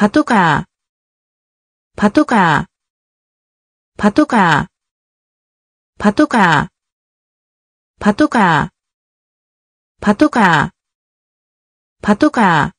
パトカー、パトカー、パトカー、パトカー、パトカー、パトカー、パトカー、